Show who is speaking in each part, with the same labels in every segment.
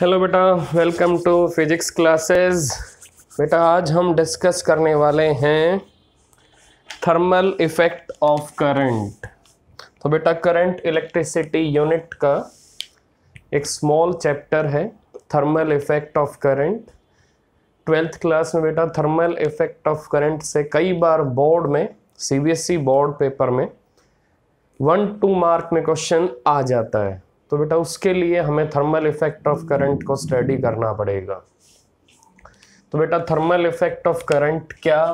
Speaker 1: hello बेटा welcome to physics classes बेटा आज हम डिस्कस करने वाले हैं थर्मल इफेक्ट ऑफ करंट तो बेटा करंट इलेक्ट्रिसिटी यूनिट का एक स्मॉल चैप्टर है thermal effect of current twelfth class में बेटा थर्मल इफेक्ट ऑफ करंट से कई बार बोर्ड में सीबीएसई बोर्ड पेपर में वन टू मार्क में क्वेश्चन आ जाता है तो बेटा उसके लिए हमें थर्मल इफेक्ट ऑफ करंट को स्टडी करना पड़ेगा तो बेटा थर्मल इफेक्ट ऑफ करंट क्या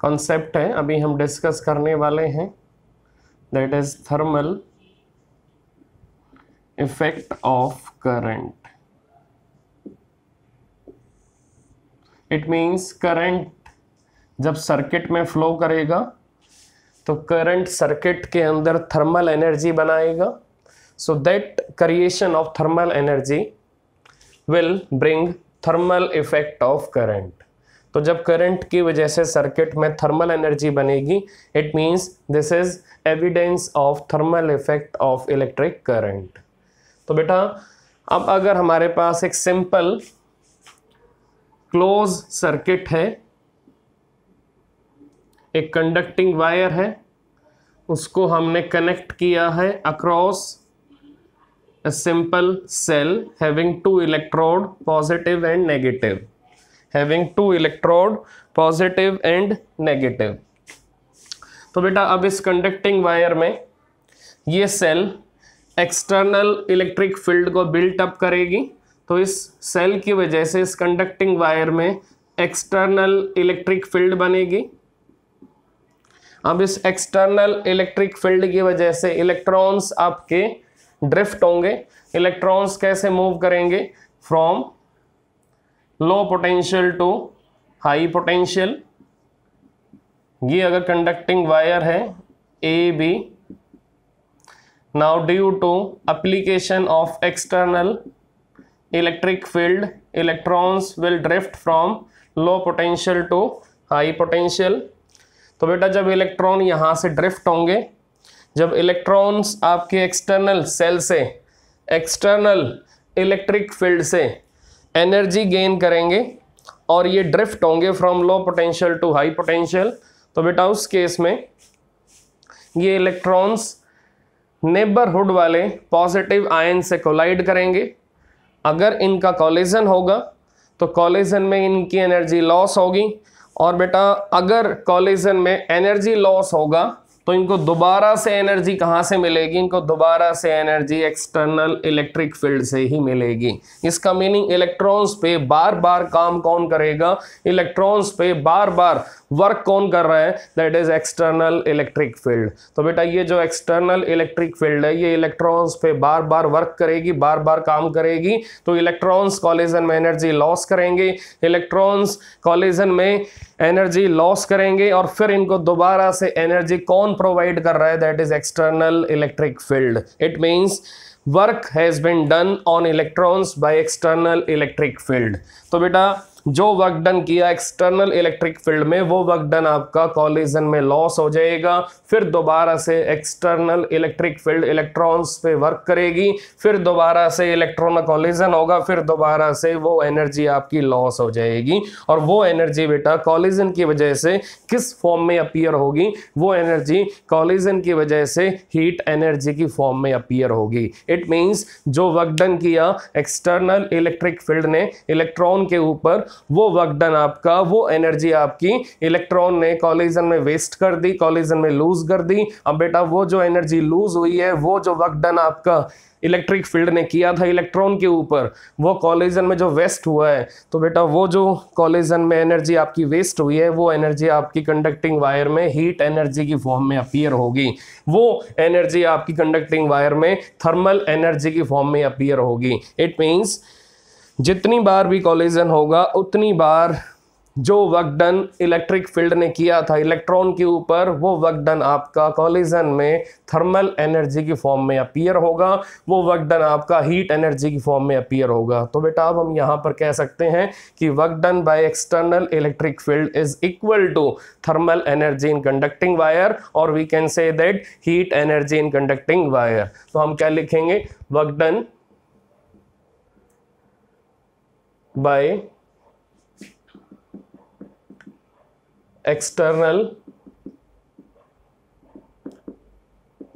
Speaker 1: कॉन्सेप्ट है अभी हम डिस्कस करने वाले हैं that is thermal effect of current it means current जब सर्किट में फ्लो करेगा तो करंट सर्किट के अंदर थर्मल एनर्जी बनाएगा so that creation of thermal energy will bring thermal effect of current तो जब करंट की वजह से सर्किट में थर्मल एनर्जी बनेगी it means this is evidence of thermal effect of electric current तो बेटा अब अगर हमारे पास एक सिंपल क्लोज सर्किट है एक कंडक्टिंग वायर है उसको हमने कनेक्ट किया है across a simple cell having two electrode positive and negative having two electrode positive and negative तो बेटा अब इस कंडक्टिंग वायर में ये सेल एक्सटर्नल इलेक्ट्रिक फील्ड को बिल्ट अप करेगी तो इस सेल की वजह से इस कंडक्टिंग वायर में एक्सटर्नल इलेक्ट्रिक फील्ड बनेगी अब इस एक्सटर्नल इलेक्ट्रिक फील्ड की वजह से इलेक्ट्रॉन्स आपके ड्रिफ्ट होंगे इलेक्ट्रॉन्स कैसे मूव करेंगे from low potential to high potential ये अगर कंडक्टिंग वायर है A B now due to application of external electric field electrons will drift from low potential to high potential तो बेटा जब इलेक्ट्रॉन यहाँ से ड्रिफ्ट होंगे जब इलेक्ट्रॉन्स आपके एक्सटर्नल सेल से एक्सटर्नल इलेक्ट्रिक फील्ड से एनर्जी गेन करेंगे और ये ड्रिफ्ट होंगे from low potential to high potential तो बेटा उस केस में ये इलेक्ट्रॉन्स नेबरहुड वाले पॉजिटिव आयन से कोलाइड करेंगे अगर इनका कॉलेजन होगा तो कॉलेजन में इनकी एनर्जी लॉस होगी और बेटा अगर कॉलेजन में एनर्जी लॉस होगा तो इनको दोबारा से एनर्जी कहाँ से मिलेगी इनको दोबारा से एनर्जी एक्सटर्नल इलेक्ट्रिक फील्ड से ही मिलेगी इसका मीनिंग इलेक्ट्रॉन्स पे बार बार काम कौन करेगा इलेक्ट्रॉन्स पे बार बार वर्क कौन कर रहा है that is external electric field तो बेटा ये जो एक्सटर्नल इलेक्ट्रिक फील्ड है ये इलेक्ट्रॉन्स पे बार बार वर्क करेगी बार बार काम करेगी तो इलेक्ट्रॉन्स कॉलेजन में एनर्जी लॉस करेंगे इलेक्ट्रॉन्स कॉलेजन में एनर्जी लॉस करेंगे और फिर इनको दोबारा से एनर्जी कौन प्रोवाइड कर रहा है that is external electric field it means work has been done on electrons by external electric field तो बेटा जो वर्क डन किया एक्सटर्नल इलेक्ट्रिक फील्ड में वो वर्क डन आपका कॉलिजन में लॉस हो जाएगा फिर दोबारा से एक्सटर्नल इलेक्ट्रिक फील्ड इलेक्ट्रॉन्स पे वर्क करेगी फिर दोबारा से इलेक्ट्रॉन कॉलिजन होगा फिर दोबारा से वो एनर्जी आपकी लॉस हो जाएगी और वो एनर्जी बेटा कॉलिजन की वजह से किस फॉर्म में अपियर होगी वो एनर्जी कॉलिजन की वजह से हीट एनर्जी की फॉर्म में अपियर होगी इट मीन्स जो वर्क डन किया एक्सटर्नल इलेक्ट्रिक फील्ड ने इलेक्ट्रॉन के ऊपर वो वर्क डन आपका वो एनर्जी आपकी इलेक्ट्रॉन ने कॉलिजन में वेस्ट कर दी कॉलिजन में लूज कर दी अब बेटा वो जो एनर्जी लूज हुई है वो जो वर्क डन आपका इलेक्ट्रिक फील्ड ने किया था इलेक्ट्रॉन के ऊपर वो कॉलेजन में जो वेस्ट हुआ है तो बेटा वो जो कॉलेजन में एनर्जी आपकी वेस्ट हुई है वो एनर्जी आपकी कंडक्टिंग वायर में हीट एनर्जी की फॉर्म में अपीयर होगी वो एनर्जी आपकी कंडक्टिंग वायर में थर्मल एनर्जी की फॉर्म में अपीयर होगी इट मीन्स जितनी बार भी कॉलिजन होगा उतनी बार जो वर्क डन इलेक्ट्रिक फील्ड ने किया था इलेक्ट्रॉन के ऊपर वो वर्क डन आपका कॉलिजन में थर्मल एनर्जी की फॉर्म में अपीयर होगा वो वर्क डन आपका हीट एनर्जी की फॉर्म में अपीयर होगा तो बेटा अब हम यहाँ पर कह सकते हैं कि work done by external electric field is equal to thermal energy in conducting wire और we can say that heat energy in conducting wire तो हम क्या लिखेंगे work done by external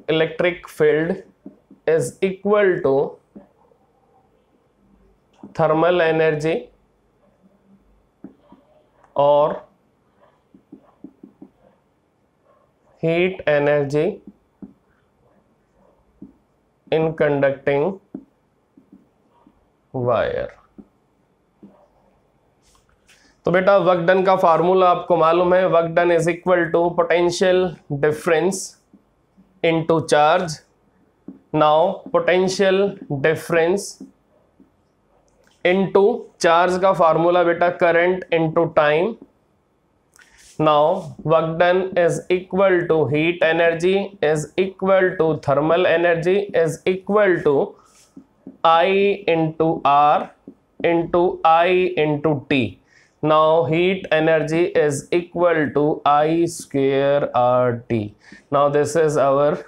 Speaker 1: electric field is equal to thermal energy or heat energy in conducting wire तो बेटा work done का formula आपको मालूम है work done is equal to potential difference into charge now potential difference into charge का formula बेटा current into time now work done is equal to heat energy is equal to thermal energy is equal to I into R two I two T now heat energy is equal to i square rt now this is our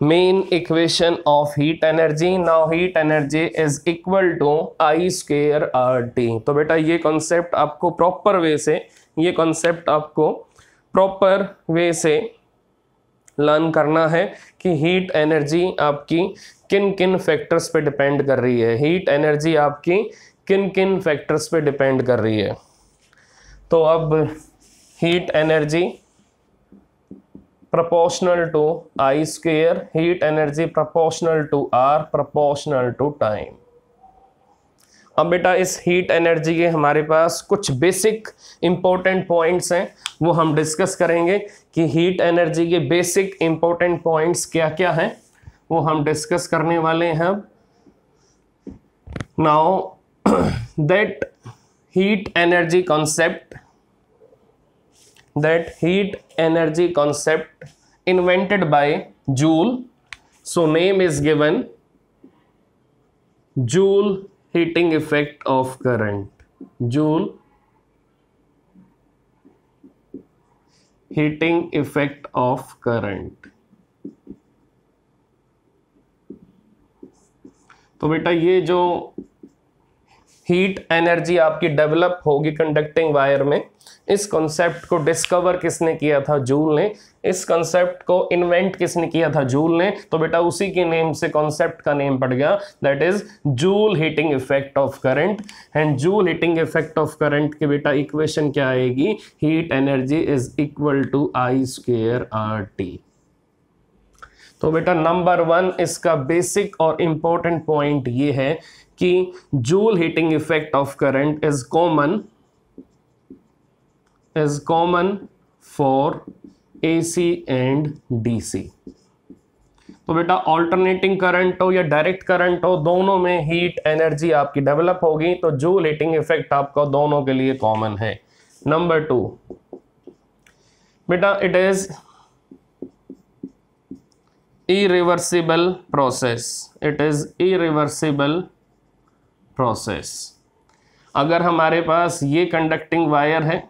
Speaker 1: main equation of heat energy now heat energy is equal to i square rt तो बेटा ये concept आपको proper way से ये concept आपको proper way से learn करना है कि हीट एनर्जी आपकी किन किन फैक्टर्स पे डिपेंड कर रही है हीट एनर्जी आपकी किन किन फैक्टर्स पे डिपेंड कर रही है तो अब heat energy proportional to I square heat energy proportional to R proportional to time अब बेटा इस हीट एनर्जी के हमारे पास कुछ बेसिक इम्पोर्टेंट पॉइंट्स हैं वो हम डिस्कस करेंगे कि हीट एनर्जी के बेसिक इम्पोर्टेंट पॉइंट्स क्या क्या हैं वो हम डिस्कस करने वाले हैं now that heat energy concept that heat energy concept invented by joule so name is given joule heating effect of current joule heating effect of current तो बेटा ये जो हीट एनर्जी आपकी डेवलप होगी कंडक्टिंग वायर में इस concept को discover किसने किया था जूल ने इस कॉन्सेप्ट को इन्वेंट किसने किया था जूल ने तो बेटा उसी के नेम से कॉन्सेप्ट का नेम पड़ गया that is joule heating effect of current and joule heating effect of current के बेटा इक्वेशन क्या आएगी heat energy is equal to I square R T तो बेटा नंबर वन इसका बेसिक और इम्पोर्टेंट पॉइंट ये है कि joule heating effect of current is common is common for AC and DC तो बेटा ऑल्टरनेटिंग करंट हो या डायरेक्ट करंट हो दोनों में हीट एनर्जी आपकी डेवलप होगी तो जूल हीटिंग इफेक्ट आपका दोनों के लिए कॉमन है नंबर टू बेटा it is irreversible process it is irreversible process अगर हमारे पास ये कंडक्टिंग वायर है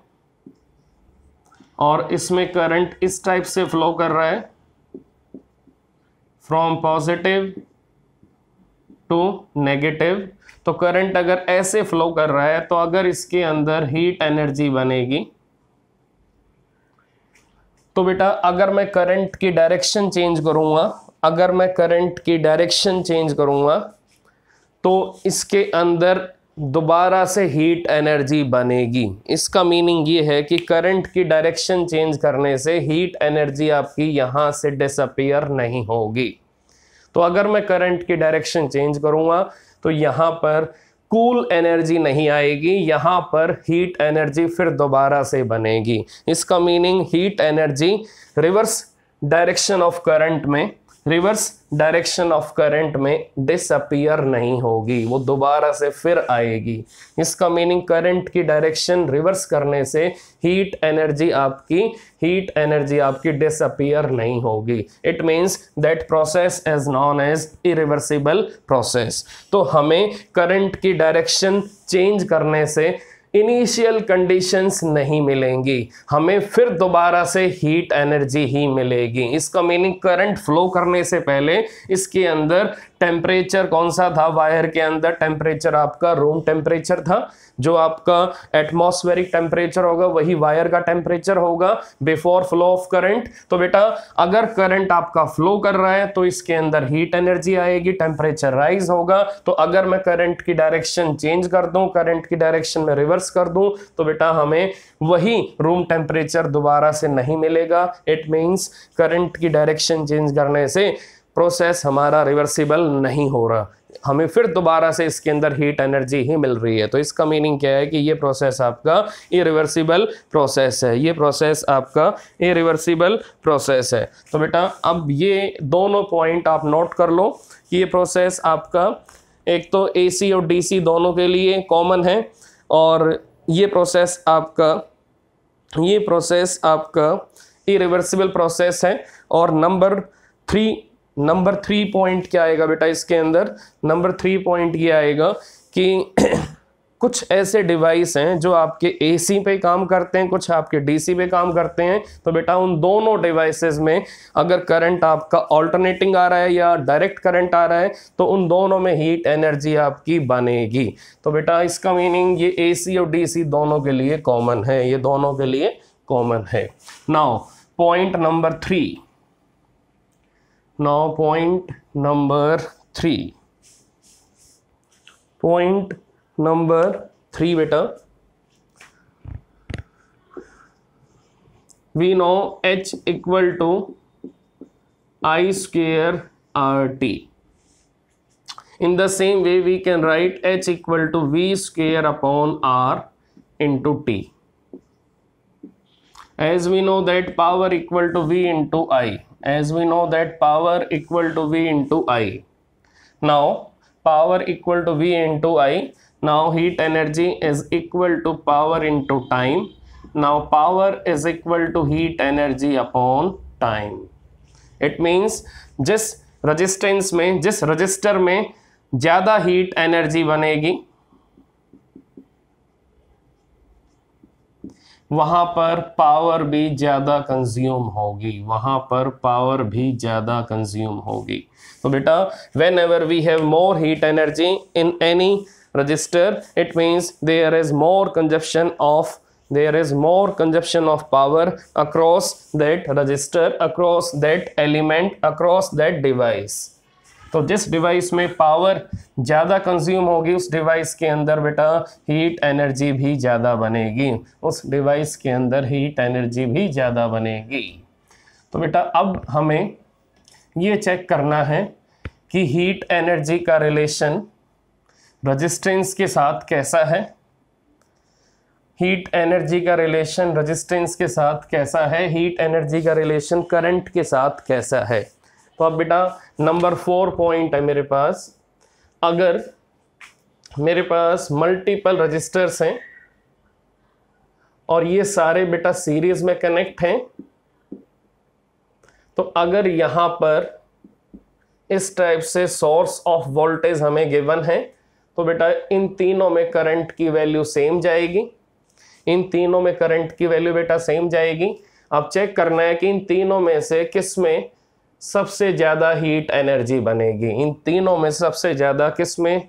Speaker 1: और इसमें करंट इस टाइप से फ्लो कर रहा है फ्रॉम पॉजिटिव टू नेगेटिव तो करंट अगर ऐसे फ्लो कर रहा है तो अगर इसके अंदर हीट एनर्जी बनेगी तो बेटा अगर मैं करंट की डायरेक्शन चेंज करूंगा अगर मैं करंट की डायरेक्शन चेंज करूंगा तो इसके अंदर दोबारा से हीट एनर्जी बनेगी इसका मीनिंग ये है कि करंट की डायरेक्शन चेंज करने से हीट एनर्जी आपकी यहाँ से डिसअपियर नहीं होगी तो अगर मैं करंट की डायरेक्शन चेंज करूँगा तो यहाँ पर कूल एनर्जी नहीं आएगी यहाँ पर हीट एनर्जी फिर दोबारा से बनेगी इसका meaning heat energy reverse direction of current में रिवर्स डायरेक्शन ऑफ करंट में डिसअपियर नहीं होगी वो दोबारा से फिर आएगी इसका मीनिंग करंट की डायरेक्शन रिवर्स करने से हीट एनर्जी आपकी हीट एनर्जी आपकी डिसअपियर नहीं होगी it means that process is non is irreversible process तो हमें करंट की डायरेक्शन चेंज करने से इनिशियल कंडीशंस नहीं मिलेंगी हमें फिर दोबारा से हीट एनर्जी ही मिलेगी इसका मीनिंग करंट फ्लो करने से पहले इसके अंदर टेम्परेचर कौन सा था वायर के अंदर टेम्परेचर आपका रूम टेम्परेचर था जो आपका एटमोस्फेरिक टेम्परेचर होगा वही वायर का टेम्परेचर होगा बिफोर फ्लो ऑफ करंट तो बेटा अगर करंट आपका फ्लो कर रहा है तो इसके अंदर हीट एनर्जी आएगी टेम्परेचर राइज होगा तो अगर मैं करंट की डायरेक्शन चेंज कर दूं करंट की डायरेक्शन में रिवर्स कर दूं तो बेटा हमें वही रूम टेम्परेचर दोबारा से नहीं मिलेगा इट मीन्स करंट की डायरेक्शन चेंज करने से प्रोसेस हमारा रिवर्सिबल नहीं हो रहा हमें फिर दोबारा से इसके अंदर हीट एनर्जी ही मिल रही है तो इसका मीनिंग क्या है कि ये प्रोसेस आपका इरिवर्सिबल प्रोसेस है ये प्रोसेस आपका इरिवर्सिबल प्रोसेस है तो बेटा अब ये दोनों पॉइंट आप नोट कर लो कि ये प्रोसेस आपका एक तो एसी और डीसी दोनों के लिए कॉमन है और ये प्रोसेस आपका ये प्रोसेस आपका इरिवर्सिबल प्रोसेस है और number three number three point क्या आएगा बेटा इसके अंदर नंबर थ्री पॉइंट ये आएगा कि कुछ ऐसे डिवाइस हैं जो आपके एसी पे काम करते हैं कुछ आपके डीसी पे काम करते हैं तो बेटा उन दोनों डिवाइसेस में अगर करंट आपका ऑल्टरनेटिंग आ रहा है या डायरेक्ट करंट आ रहा है तो उन दोनों में हीट एनर्जी आपकी बनेगी तो बेटा इसका मीनिंग ये एसी और डीसी दोनों के लिए कॉमन है ये दोनों के लिए कॉमन है now point number three now point number 3 point number 3 beta we know h equal to i square rt in the same way we can write h equal to v square upon r into t as we know that power equal to v into i as we know that power equal to v into i now power equal to v into i now heat energy is equal to power into time now power is equal to heat energy upon time it means जिस resistance में जिस register में ज़्यादा heat energy बनेगी वहाँ पर power भी ज़्यादा कंज्यूम होगी वहाँ पर पावर भी ज़्यादा कंज्यूम होगी तो बेटा whenever we have more heat energy in any register it means there is more consumption of there is more consumption of power across that register across that element across that device तो जिस device में power ज़्यादा consume होगी उस device के अंदर बेटा heat energy भी ज़्यादा बनेगी उस डिवाइस के अंदर हीट एनर्जी भी ज़्यादा बनेगी तो बेटा अब हमें ये चेक करना है कि हीट एनर्जी का रिलेशन रजिस्टेंस के साथ कैसा है हीट एनर्जी का रिलेशन रजिस्टेंस के साथ कैसा है हीट एनर्जी का रिलेशन करंट के साथ कैसा है तो अब बेटा नंबर फोर पॉइंट है मेरे पास अगर मेरे पास मल्टीपल रजिस्टर्स हैं और ये सारे बेटा सीरीज में कनेक्ट हैं तो अगर यहां पर इस टाइप से सोर्स ऑफ वोल्टेज हमें गिवन है तो बेटा इन तीनों में करंट की वैल्यू सेम जाएगी इन तीनों में करंट की वैल्यू बेटा सेम जाएगी अब चेक करना है कि इन तीनों में से किस में सबसे ज़्यादा हीट एनर्जी बनेगी इन तीनों में सबसे ज़्यादा किस में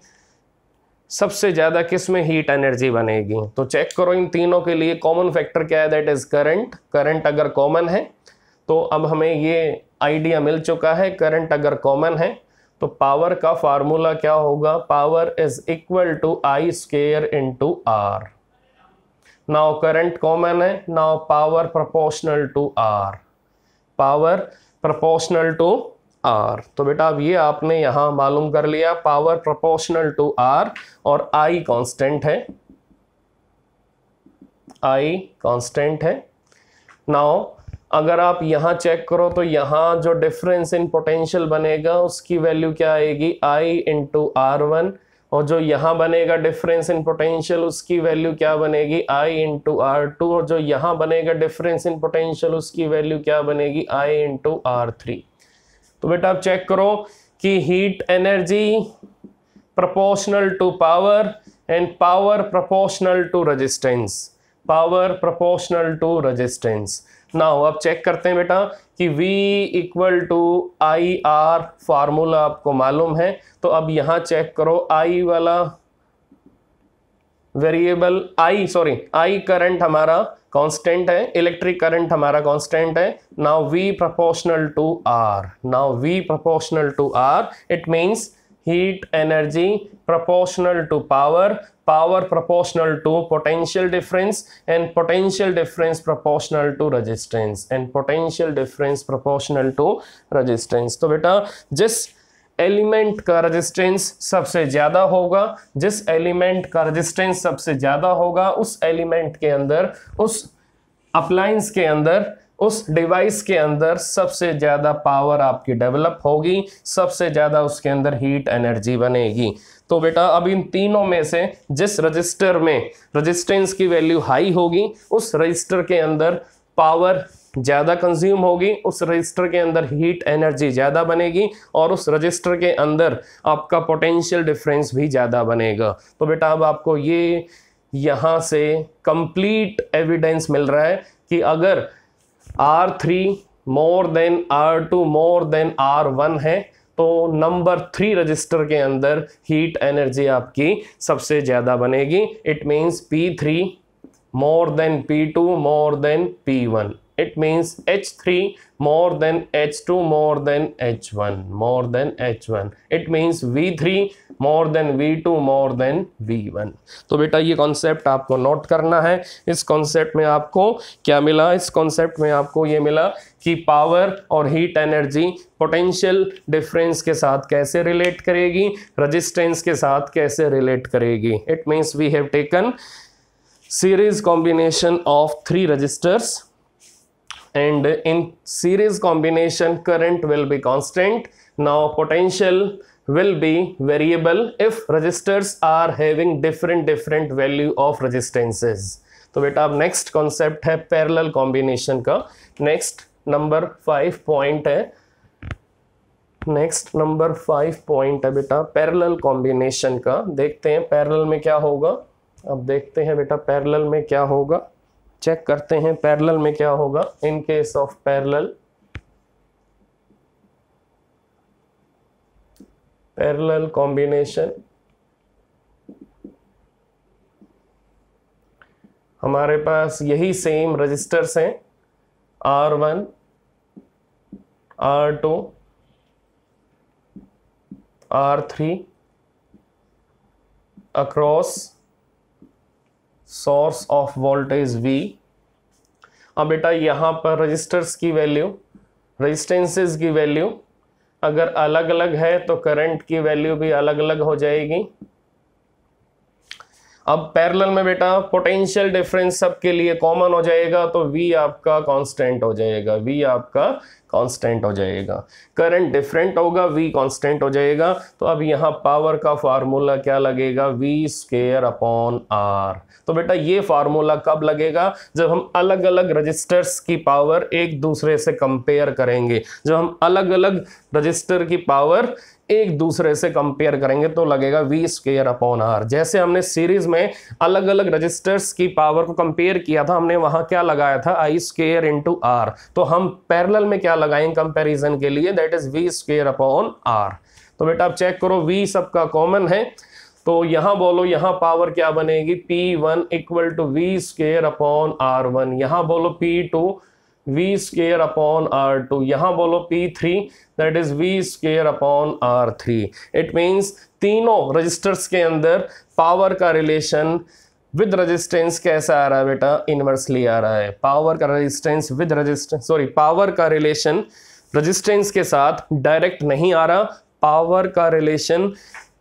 Speaker 1: सबसे ज़्यादा किस में हीट एनर्जी बनेगी तो चेक करो इन तीनों के लिए कॉमन फैक्टर क्या है दैट इज़ करंट करंट अगर कॉमन है तो अब हमें ये आइडिया मिल चुका है करंट अगर कॉमन है तो पावर का फार्मूला क्या होगा power is equal to I square into R now current common है now power proportional to R power proportional to R तो बेटा अब ये आपने यहां मालूम कर लिया पावर प्रोपोर्शनल टू आर और आई कांस्टेंट है आई कांस्टेंट है नाउ अगर आप यहां चेक करो तो यहां जो डिफरेंस इन पोटेंशियल बनेगा उसकी वैल्यू क्या आएगी आई इंटू आर वन और जो यहाँ बनेगा डिफरेंस इन पोटेंशियल उसकी वैल्यू क्या बनेगी आई इंटू आर टू और जो यहाँ बनेगा डिफरेंस इन पोटेंशियल उसकी वैल्यू क्या बनेगी आई इंटू आर थ्री तो बेटा आप चेक करो कि heat energy proportional to power and power proportional to resistance power proportional to resistance ना हो अब चेक करते हैं बेटा कि V equal to I R formula आपको मालूम है तो अब यहाँ चेक करो I वाला variable I sorry I current हमारा कांस्टेंट है इलेक्ट्रिक करंट हमारा कांस्टेंट है now V proportional to R now V proportional to R it means heat energy proportional to power power proportional to potential difference and potential difference proportional to resistance and potential difference proportional to resistance तो बेटा जिस element का resistance सबसे ज़्यादा होगा जिस element का resistance सबसे ज़्यादा होगा उस एलिमेंट के अंदर उस अप्लाइंस के अंदर उस डिवाइस के अंदर सबसे ज़्यादा पावर आपकी डेवलप होगी सबसे ज़्यादा उसके अंदर हीट एनर्जी बनेगी तो बेटा अब इन तीनों में से जिस रजिस्टर में रजिस्टेंस की वैल्यू हाई होगी उस रजिस्टर के अंदर पावर ज़्यादा कंज्यूम होगी उस रजिस्टर के अंदर हीट एनर्जी ज़्यादा बनेगी और उस रजिस्टर के अंदर आपका पोटेंशियल डिफरेंस भी ज़्यादा बनेगा तो बेटा अब आपको ये यहाँ से कंप्लीट एविडेंस मिल रहा है कि अगर R three more than R two more than R one है तो नंबर थ्री रजिस्टर के अंदर हीट एनर्जी आपकी सबसे ज़्यादा बनेगी it means P three more than P two more than P one it means H three more than H two more than H one more than H one it means V three more than V two more than V one तो बेटा ये concept आपको note करना है इस concept में आपको क्या मिला इस कॉन्सेप्ट में आपको ये मिला कि पावर और हीट एनर्जी पोटेंशियल डिफरेंस के साथ कैसे रिलेट करेगी रजिस्टेंस के साथ कैसे रिलेट करेगी it means we have taken series combination of three registers and in series combination current will be constant now potential will be variable if resistors are having different different value of resistances तो बेटा अब next concept है parallel combination का next number five point है next number five point है बेटा parallel combination का देखते हैं पैरेलल में क्या होगा अब देखते हैं बेटा पैरेलल में क्या होगा चेक करते हैं पैरेलल में क्या होगा in case of parallel parallel combination हमारे पास यही सेम रजिस्टर्स हैं R one R two R three across source of voltage V अब बेटा यहाँ पर रजिस्टर्स की वैल्यू रजिस्टेंसेस की वैल्यू अगर अलग अलग है तो करंट की वैल्यू भी अलग अलग हो जाएगी अब पैरेलल में बेटा पोटेंशियल डिफरेंस सबके लिए कॉमन हो जाएगा तो V आपका कांस्टेंट हो जाएगा V आपका कांस्टेंट हो जाएगा करंट डिफरेंट होगा वी कांस्टेंट हो जाएगा तो अब यहाँ पावर का फार्मूला क्या लगेगा वी स्केयर अपॉन आर तो बेटा ये फार्मूला कब लगेगा जब हम अलग अलग रजिस्टर्स की पावर एक दूसरे से कंपेयर करेंगे जब हम अलग अलग रजिस्टर की पावर एक दूसरे से कंपेयर करेंगे तो लगेगा वी स्केयर अपॉन आर जैसे हमने सीरीज में अलग अलग रजिस्टर्स की पावर को कंपेयर किया था हमने वहां क्या लगाया था आई स्केयर इंटू आर तो हम पैरल में क्या क्या लगाएंगे कंपैरिजन के लिए that is V square upon R तो बेटा आप चेक करो वी सबका कॉमन है तो यहां बोलो यहां पावर क्या बनेगी P one equal to V square upon R one यहां बोलो P two V square upon R two यहां बोलो P three that is V square upon R three it means तीनों रजिस्टर्स के अंदर पावर का रिलेशन विद रेजिस्टेंस कैसा आ रहा है बेटा इनवर्सली आ रहा है पावर का resistance with resistance sorry power का रिलेशन रेजिस्टेंस के साथ डायरेक्ट नहीं आ रहा पावर का रिलेशन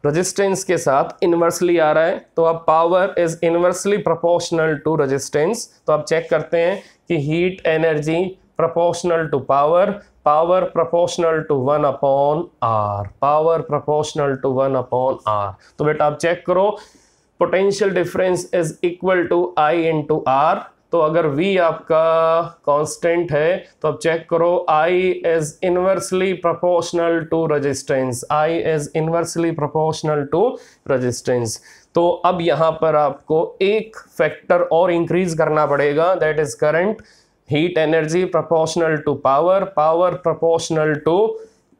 Speaker 1: रेजिस्टेंस के साथ इनवर्सली आ रहा है तो अब power is inversely proportional to resistance तो आप चेक करते हैं कि heat energy proportional to power power proportional to one upon R power proportional to one upon R तो बेटा आप चेक करो potential difference is equal to I to R तो अगर वी आपका कांस्टेंट है तो अब चेक करो I is inversely proportional to resistance I is inversely proportional to resistance तो अब यहाँ पर आपको एक फैक्टर और इंक्रीज करना पड़ेगा that is current heat energy proportional to power power proportional to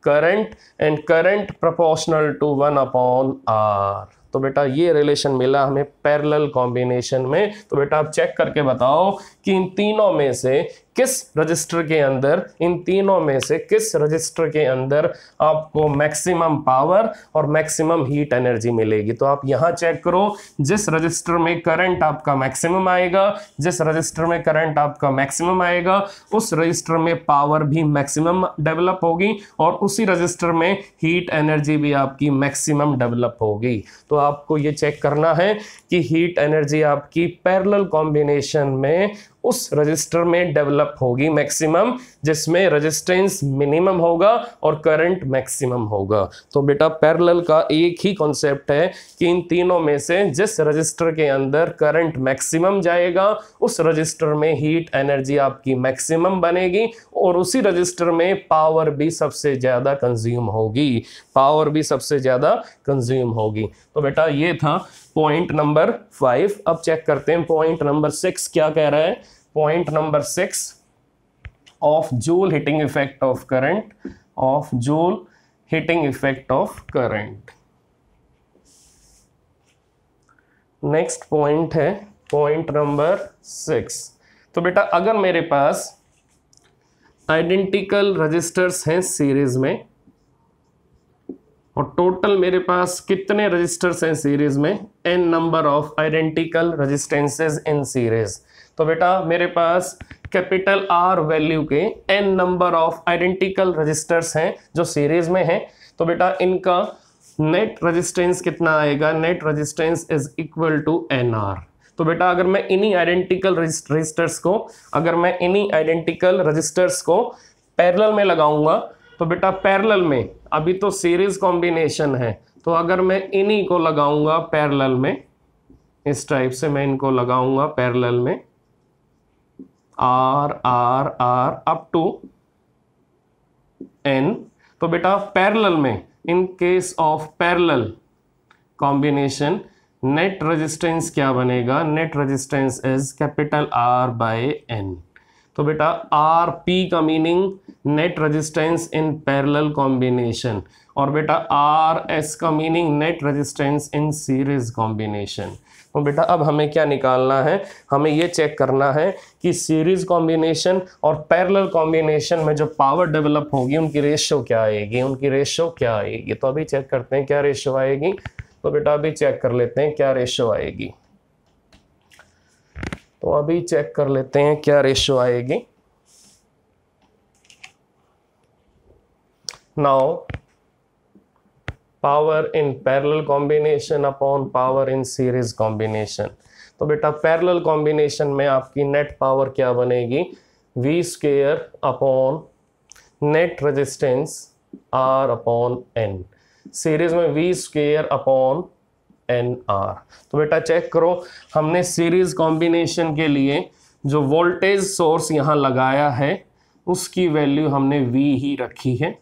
Speaker 1: current and current proportional to one upon R तो बेटा ये रिलेशन मिला हमें पैरेलल कॉम्बिनेशन में तो बेटा आप चेक करके बताओ कि इन तीनों में से किस रजिस्टर के अंदर इन तीनों में से किस रजिस्टर के अंदर आपको मैक्सिमम पावर और मैक्सिमम हीट एनर्जी मिलेगी तो आप यहाँ चेक करो जिस रजिस्टर में करंट आपका मैक्सिमम आएगा जिस रजिस्टर में करंट आपका मैक्सिमम आएगा उस रजिस्टर में पावर भी मैक्सिमम डेवलप होगी और उसी रजिस्टर में हीट एनर्जी भी आपकी मैक्सिमम डेवलप होगी तो आपको ये चेक करना है कि हीट एनर्जी आपकी पैरल कॉम्बिनेशन में उस रजिस्टर में डेवलप होगी मैक्सिमम जिसमें रजिस्टेंस मिनिमम होगा और करंट मैक्सिमम होगा तो बेटा पैरेलल का एक ही कॉन्सेप्ट है कि इन तीनों में से जिस रजिस्टर के अंदर करंट मैक्सिमम जाएगा उस रजिस्टर में हीट एनर्जी आपकी मैक्सिमम बनेगी और उसी रजिस्टर में पावर भी सबसे ज़्यादा कंज्यूम होगी पावर भी सबसे ज़्यादा कंज्यूम होगी तो बेटा ये था पॉइंट नंबर फाइव अब चेक करते हैं पॉइंट नंबर सिक्स क्या कह रहा है point number six of joule heating effect of current of joule heating effect of current next point है पॉइंट नंबर सिक्स तो बेटा अगर मेरे पास आइडेंटिकल रजिस्टर्स हैं सीरीज में और टोटल मेरे पास कितने रजिस्टर्स हैं सीरीज में N number of identical resistances in series तो बेटा मेरे पास कैपिटल आर वैल्यू के N number of identical registers हैं जो सीरीज में हैं तो बेटा इनका नेट रजिस्टेंस कितना आएगा net resistance is equal to N R तो बेटा अगर मैं इन्हीं आइडेंटिकल रजिस्टर्स को अगर मैं इन्हीं आइडेंटिकल रजिस्टर्स को पैरेलल में लगाऊंगा तो बेटा पैरेलल में अभी तो सीरीज कॉम्बिनेशन है तो अगर मैं इन्हीं को लगाऊंगा पैरेलल में इस टाइप से मैं इनको लगाऊंगा पैरेलल में R R R up to N तो बेटा पैरेलल में in case of parallel combination net resistance क्या बनेगा net resistance is capital R by N तो बेटा आर पी का meaning net resistance in parallel combination और बेटा आर एस का meaning net resistance in series combination तो बेटा अब हमें क्या निकालना है हमें ये चेक करना है कि सीरीज कॉम्बिनेशन और पैरेलल कॉम्बिनेशन में जो पावर डेवलप होगी उनकी रेशियो क्या आएगी उनकी रेशियो क्या आएगी तो अभी चेक करते हैं क्या रेशियो आएगी तो बेटा अभी चेक कर लेते हैं क्या रेशियो आएगी तो अभी चेक कर लेते हैं क्या रेशियो आएगी now power in parallel combination upon power in series combination तो बेटा पैरेलल कॉम्बिनेशन में आपकी नेट पावर क्या बनेगी V square upon net resistance R upon N series में V square upon N R तो बेटा चेक करो हमने सीरीज कॉम्बिनेशन के लिए जो वोल्टेज सोर्स यहाँ लगाया है उसकी वैल्यू हमने वी ही रखी है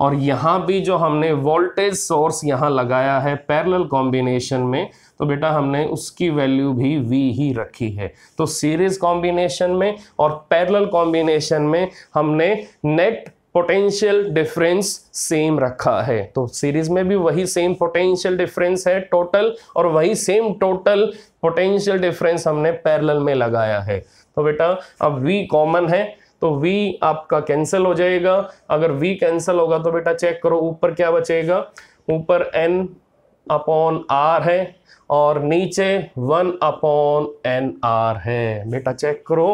Speaker 1: और यहाँ भी जो हमने वोल्टेज सोर्स यहाँ लगाया है पैरेलल कॉम्बिनेशन में तो बेटा हमने उसकी वैल्यू भी V ही रखी है तो सीरीज कॉम्बिनेशन में और पैरेलल कॉम्बिनेशन में हमने नेट पोटेंशियल डिफरेंस सेम रखा है तो सीरीज में भी वही सेम पोटेंशियल डिफरेंस है टोटल और वही सेम टोटल पोटेंशियल डिफरेंस हमने पैरेलल में लगाया है तो बेटा अब v कॉमन है तो v आपका कैंसिल हो जाएगा अगर v कैंसिल होगा तो बेटा चेक करो ऊपर क्या बचेगा ऊपर n अपॉन आर है और नीचे वन अपॉन एन आर है बेटा चेक करो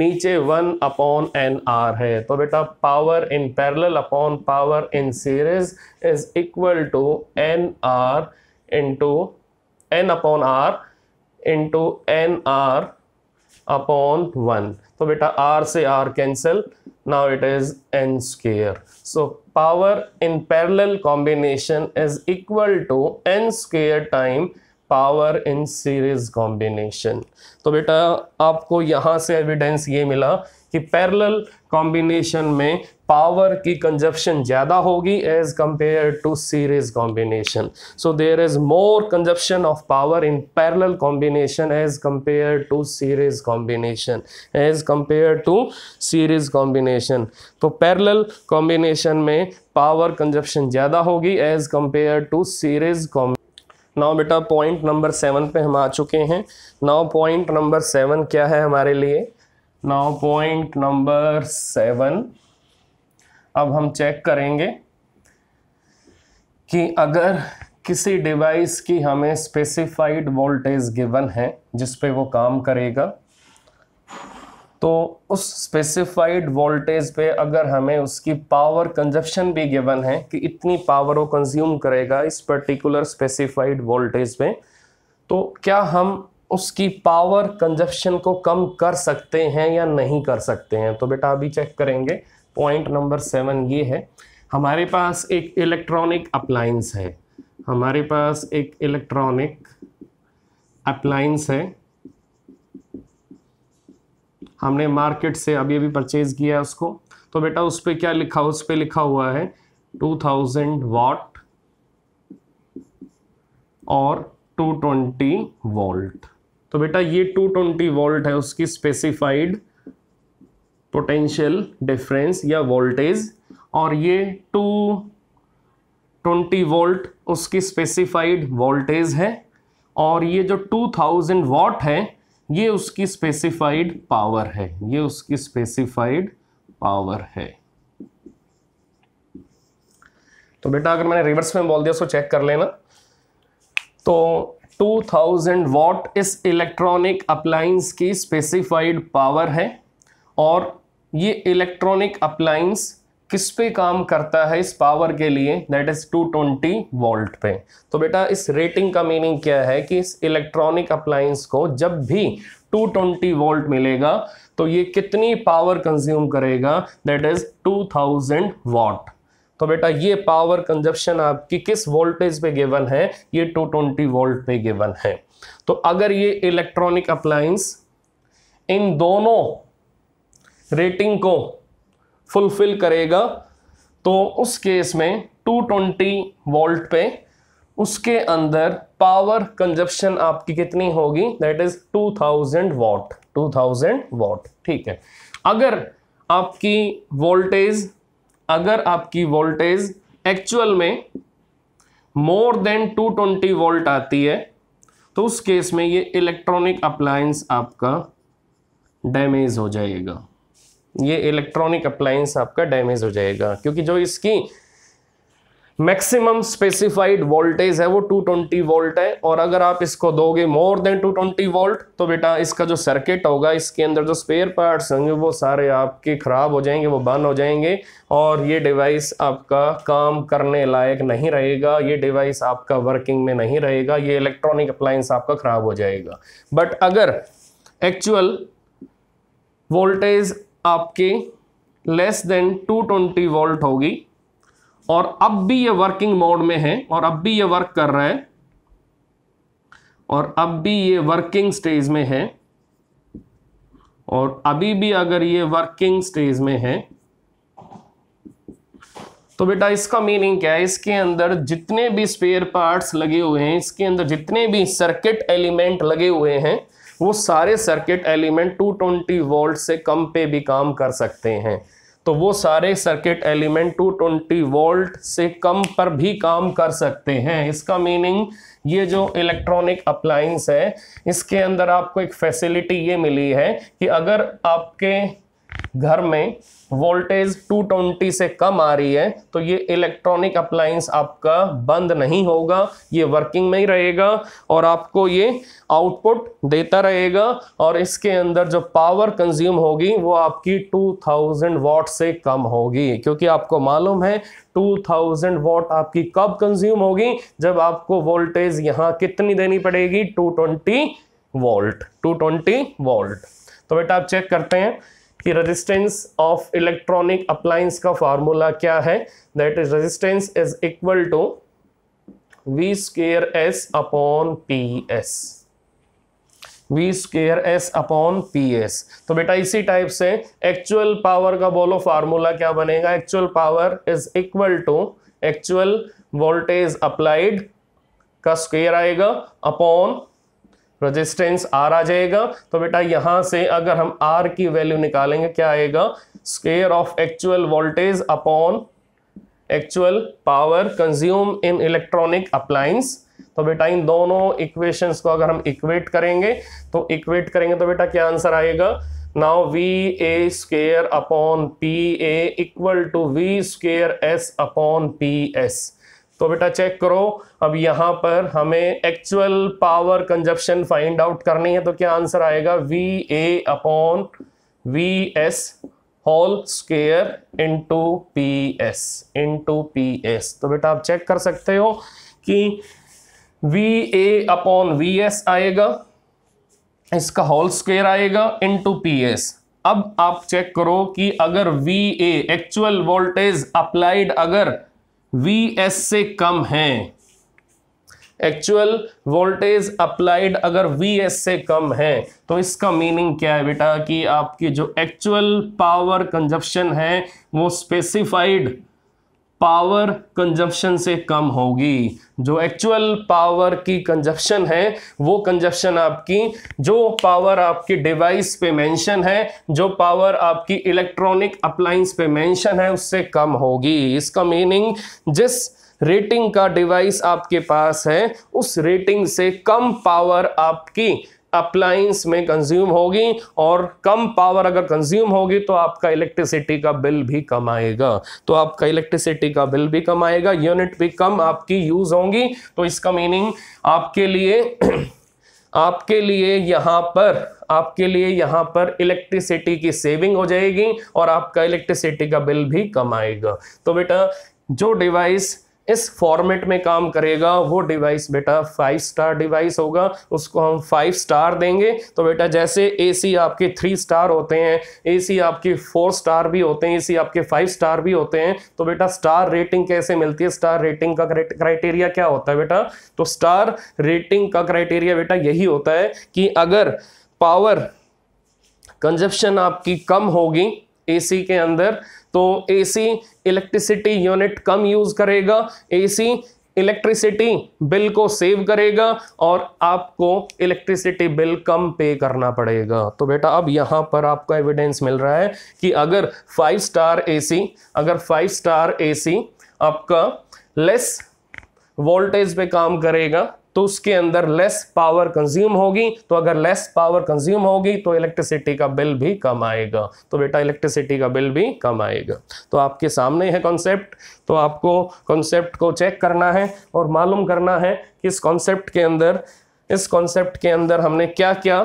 Speaker 1: नीचे वन अपॉन एन आर है तो बेटा power in parallel upon power in series is equal to N R into N upon R into N R upon one तो बेटा आर से R cancel now it is N square so power in parallel combination is equal to N square time power in series combination तो बेटा आपको यहाँ से evidence ये मिला कि पैरेलल कॉम्बिनेशन में पावर की कंजप्शन ज़्यादा होगी as compare to series combination so there is more consumption of power in parallel combination as compare to series combination as compare to series combination तो पैरेलल कॉम्बिनेशन में power consumption ज़्यादा होगी as compare to series combination now बेटा point number seven पे हम आ चुके हैं now point number seven क्या है हमारे लिए नाउ पॉइंट नंबर सेवन अब हम चेक करेंगे कि अगर किसी डिवाइस की हमें स्पेसिफाइड वोल्टेज गिवन है जिस पे वो काम करेगा तो उस स्पेसिफाइड वोल्टेज पे अगर हमें उसकी पावर कंजप्शन भी गिवन है कि इतनी पावर वो कंज्यूम करेगा इस पर्टिकुलर स्पेसिफाइड वोल्टेज पे तो क्या हम उसकी पावर कंजप्शन को कम कर सकते हैं या नहीं कर सकते हैं तो बेटा अभी चेक करेंगे पॉइंट नंबर सेवन ये है हमारे पास एक इलेक्ट्रॉनिक अप्लाइंस है हमारे पास एक इलेक्ट्रॉनिक अप्लाइंस है हमने मार्केट से अभी अभी परचेज किया है उसको तो बेटा उस पर क्या लिखा उस पर लिखा हुआ है टू थाउजेंड वॉट और टू ट्वेंटी वोल्ट तो बेटा ये टू ट्वेंटी वोल्ट है उसकी स्पेसिफाइड पोटेंशियल डिफरेंस या वोल्टेज और ये टू ट्वेंटी वोल्ट उसकी स्पेसिफाइड वोल्टेज है और ये जो टू थाउजेंड वॉट है ये उसकी स्पेसिफाइड पावर है ये उसकी स्पेसिफाइड पावर है तो बेटा अगर मैंने रिवर्स में बोल दिया उसको चेक कर लेना तो 2000 वॉट इस इलेक्ट्रॉनिक अप्लाइंस की स्पेसिफाइड पावर है और ये इलेक्ट्रॉनिक अप्लाइंस किस पे काम करता है इस पावर के लिए दैट इज 220 वोल्ट पे तो बेटा इस रेटिंग का मीनिंग क्या है कि इस इलेक्ट्रॉनिक अप्लायंस को जब भी 220 वोल्ट मिलेगा तो ये कितनी पावर कंज्यूम करेगा दैट इज 2000 वॉट तो बेटा ये पावर कंजप्शन आपकी किस वोल्टेज पे गिवन है ये 220 वोल्ट पे गिवन है तो अगर ये इलेक्ट्रॉनिक अप्लायंस इन दोनों रेटिंग को फुलफिल करेगा तो उस केस में 220 वोल्ट पे उसके अंदर पावर कंजप्शन आपकी कितनी होगी दैट इज 2000 वॉट 2000 वॉट ठीक है अगर आपकी वोल्टेज अगर आपकी वोल्टेज एक्चुअल में मोर देन 220 वोल्ट आती है तो उस केस में ये इलेक्ट्रॉनिक अप्लायंस आपका डैमेज हो जाएगा ये इलेक्ट्रॉनिक अप्लायंस आपका डैमेज हो जाएगा क्योंकि जो इसकी मैक्सिमम स्पेसिफाइड वोल्टेज है वो 220 वोल्ट है और अगर आप इसको दोगे मोर देन 220 वोल्ट तो बेटा इसका जो सर्किट होगा इसके अंदर जो स्पेयर पार्ट्स होंगे वो सारे आपके ख़राब हो जाएंगे वो बंद हो जाएंगे और ये डिवाइस आपका काम करने लायक नहीं रहेगा ये डिवाइस आपका वर्किंग में नहीं रहेगा ये इलेक्ट्रॉनिक अप्लायंस आपका ख़राब हो जाएगा बट अगर एक्चुअल वोल्टेज आपके लेस देन 220 वोल्ट होगी और अब भी ये वर्किंग मोड में है और अब भी ये वर्क कर रहा है और अब भी ये वर्किंग स्टेज में है और अभी भी अगर ये वर्किंग स्टेज में है तो बेटा इसका मीनिंग क्या है इसके अंदर जितने भी स्पेयर पार्ट्स लगे हुए हैं इसके अंदर जितने भी सर्किट एलिमेंट लगे हुए हैं वो सारे सर्किट एलिमेंट 220 वोल्ट से कम पे भी काम कर सकते हैं तो वो सारे सर्किट एलिमेंट 220 वोल्ट से कम पर भी काम कर सकते हैं इसका मीनिंग ये जो इलेक्ट्रॉनिक अप्लाइंस है इसके अंदर आपको एक फैसिलिटी ये मिली है कि अगर आपके घर में वोल्टेज 220 से कम आ रही है तो ये इलेक्ट्रॉनिक अप्लायंस आपका बंद नहीं होगा ये वर्किंग में ही रहेगा और आपको ये आउटपुट देता रहेगा और इसके अंदर जो पावर कंज्यूम होगी वो आपकी 2000 वॉट से कम होगी क्योंकि आपको मालूम है 2000 वॉट आपकी कब कंज्यूम होगी जब आपको वोल्टेज यहाँ कितनी देनी पड़ेगी टू वोल्ट टू वोल्ट तो बेटा आप चेक करते हैं कि रेजिस्टेंस ऑफ इलेक्ट्रॉनिक अप्लायंस का फार्मूला क्या है that is resistance is equal to V square S upon P S V square S upon P S तो बेटा इसी टाइप से एक्चुअल पावर का बोलो फार्मूला क्या बनेगा actual power is equal to actual voltage applied का स्क्वेयर आएगा अपॉन रेजिस्टेंस आर आ जाएगा तो बेटा यहां से अगर हम आर की वैल्यू निकालेंगे क्या आएगा square of actual voltage upon actual power consume in electronic appliance तो बेटा इन दोनों इक्वेशंस को अगर हम इक्वेट करेंगे तो इक्वेट करेंगे तो बेटा क्या आंसर आएगा now V A square upon P A equal to V square S upon P S तो बेटा चेक करो अब यहाँ पर हमें actual power consumption find out करनी है तो क्या आंसर आएगा V A upon V S whole square into P S into P S तो बेटा आप चेक कर सकते हो कि V A upon V S आएगा इसका होल स्केयर आएगा इंटू पी एस अब आप चेक करो कि अगर V A actual voltage applied अगर वी एस से कम है एक्चुअल वोल्टेज अप्लाइड अगर वी एस से कम है तो इसका मीनिंग क्या है बेटा कि आपकी जो एक्चुअल पावर कंजप्शन है वो स्पेसिफाइड पावर कंजप्शन से कम होगी जो एक्चुअल पावर की कंजप्शन है वो कंजप्शन आपकी जो पावर आपकी डिवाइस पे मेंशन है जो पावर आपकी इलेक्ट्रॉनिक अप्लाइंस पे मेंशन है उससे कम होगी इसका मीनिंग जिस रेटिंग का डिवाइस आपके पास है उस रेटिंग से कम पावर आपकी अप्लाइंस में कंज्यूम होगी और कम पावर अगर कंज्यूम होगी तो आपका इलेक्ट्रिसिटी का बिल भी कम आएगा तो आपका इलेक्ट्रिसिटी का बिल भी कम आएगा यूनिट भी कम आपकी यूज होंगी तो इसका मीनिंग आपके लिए आपके लिए यहाँ पर आपके लिए यहाँ पर इलेक्ट्रिसिटी की सेविंग हो जाएगी और आपका इलेक्ट्रिसिटी का बिल भी कम आएगा तो बेटा जो डिवाइस इस फॉर्मेट में काम करेगा वो डिवाइस बेटा फाइव स्टार डिवाइस होगा उसको हम फाइव स्टार देंगे तो बेटा जैसे एसी आपके थ्री स्टार होते हैं एसी आपके फोर स्टार भी होते हैं एसी आपके फाइव स्टार भी होते हैं तो बेटा स्टार रेटिंग कैसे मिलती है स्टार रेटिंग का क्राइटेरिया क्या होता है बेटा तो स्टार रेटिंग का क्राइटेरिया बेटा यही होता है कि अगर पावर कंजप्शन आपकी कम होगी एसी के अंदर तो एसी इलेक्ट्रिसिटी यूनिट कम यूज करेगा एसी इलेक्ट्रिसिटी बिल को सेव करेगा और आपको इलेक्ट्रिसिटी बिल कम पे करना पड़ेगा तो बेटा अब यहाँ पर आपका एविडेंस मिल रहा है कि अगर फाइव स्टार एसी अगर फाइव स्टार एसी आपका लेस वोल्टेज पे काम करेगा तो उसके अंदर लेस पावर कंज्यूम होगी तो अगर लेस पावर कंज्यूम होगी तो इलेक्ट्रिसिटी का बिल भी कम आएगा तो बेटा इलेक्ट्रिसिटी का बिल भी कम आएगा तो आपके सामने है कॉन्सेप्ट तो आपको कॉन्सेप्ट को चेक करना है और मालूम करना है कि इस कॉन्सेप्ट के अंदर इस कॉन्सेप्ट के अंदर हमने क्या क्या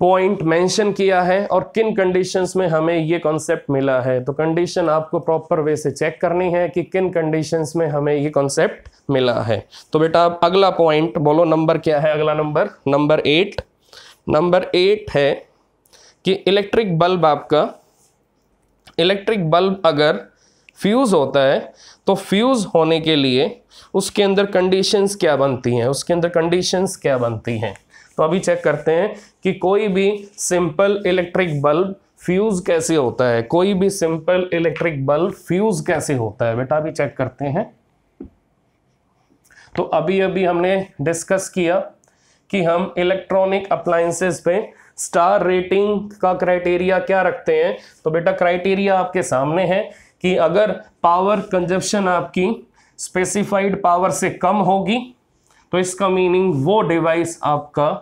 Speaker 1: पॉइंट मेंशन किया है और किन कंडीशंस में हमें ये कॉन्सेप्ट मिला है तो कंडीशन आपको प्रॉपर वे से चेक करनी है कि किन कंडीशंस में हमें ये कॉन्सेप्ट मिला है तो बेटा आप अगला पॉइंट बोलो नंबर क्या है अगला number number eight number eight है कि इलेक्ट्रिक बल्ब आपका इलेक्ट्रिक बल्ब अगर फ्यूज़ होता है तो फ्यूज़ होने के लिए उसके अंदर कंडीशंस क्या बनती हैं उसके अंदर कंडीशंस क्या बनती हैं तो अभी चेक करते हैं कि कोई भी सिंपल इलेक्ट्रिक बल्ब फ्यूज कैसे होता है कोई भी सिंपल इलेक्ट्रिक बल्ब फ्यूज कैसे होता है बेटा अभी चेक करते हैं तो अभी अभी हमने डिस्कस किया कि हम इलेक्ट्रॉनिक अप्लायंसेस पे स्टार रेटिंग का क्राइटेरिया क्या रखते हैं तो बेटा क्राइटेरिया आपके सामने है कि अगर पावर कंजप्शन आपकी स्पेसिफाइड पावर से कम होगी तो इसका मीनिंग वो डिवाइस आपका